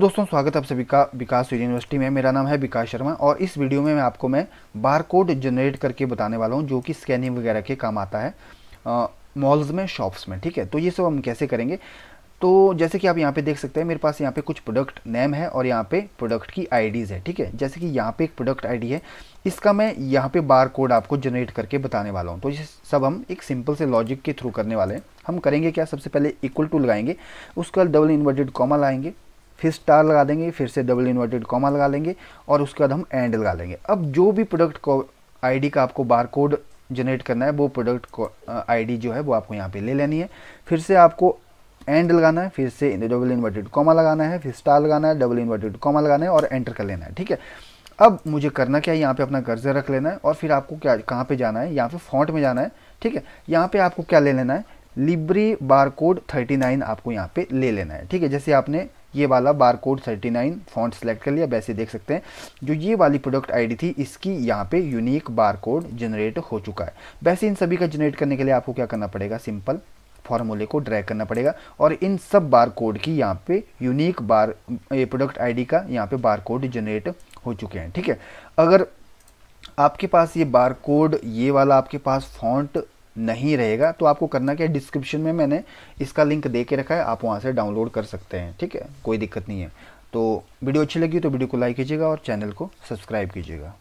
दोस्तों स्वागत है आप सभी का विकास यूनिवर्सिटी में मेरा नाम है विकास शर्मा और इस वीडियो में मैं आपको मैं बार कोड जनरेट करके बताने वाला हूँ जो कि स्कैनिंग वगैरह के काम आता है मॉल्स में शॉप्स में ठीक है तो ये सब हम कैसे करेंगे तो जैसे कि आप यहाँ पे देख सकते हैं मेरे पास यहाँ पे कुछ प्रोडक्ट नेम है और यहाँ पे प्रोडक्ट की आई है ठीक है जैसे कि यहाँ पे एक प्रोडक्ट आई है इसका मैं यहाँ पे बार कोड आपको जनरेट करके बताने वाला हूँ तो ये सब हम एक सिंपल से लॉजिक के थ्रू करने वाले हैं हम करेंगे क्या सबसे पहले इक्वल टू लगाएंगे उसके बाद डबल इन्वर्टेड कॉमा लाएंगे फिर स्टार लगा देंगे फिर से डबल इन्वर्टेड कॉमा लगा लेंगे और उसके बाद हम एंड लगा लेंगे अब जो भी प्रोडक्ट को आईडी का आपको बार कोड जनरेट करना है वो प्रोडक्ट को आईडी जो है वो आपको यहाँ पे ले लेनी है फिर से आपको एंड लगाना है फिर से डबल इन्वर्टेड कॉमा लगाना है फिर स्टार लगाना है डबल इन्वर्टेड कॉमा लगाना है और एंटर कर लेना है ठीक है अब मुझे करना क्या है यहाँ पे अपना कर्जर रख लेना है और फिर आपको क्या कहाँ पे जाना है यहाँ पे फॉन्ट में जाना है ठीक है यहाँ पे आपको क्या ले लेना है Libre bar code thirty nine आपको यहाँ पे ले लेना है ठीक है जैसे आपने ये वाला bar code thirty nine font select कर लिया वैसे देख सकते हैं जो ये वाली प्रोडक्ट आईडी थी इसकी यहाँ पे यूनिक बार कोड जनरेट हो चुका है वैसे इन सभी का जनरेट करने के लिए आपको क्या करना पड़ेगा सिंपल फॉर्मूले को ड्रैग करना पड़ेगा और इन सब बार कोड की यहाँ पे यूनिक बार प्रोडक्ट आईडी का यहाँ पे बार कोड जनरेट हो चुके हैं ठीक है अगर आपके पास ये बार कोड ये वाला आपके पास फॉन्ट नहीं रहेगा तो आपको करना क्या डिस्क्रिप्शन में मैंने इसका लिंक दे के रखा है आप वहाँ से डाउनलोड कर सकते हैं ठीक है कोई दिक्कत नहीं है तो वीडियो अच्छी लगी तो वीडियो को लाइक कीजिएगा और चैनल को सब्सक्राइब कीजिएगा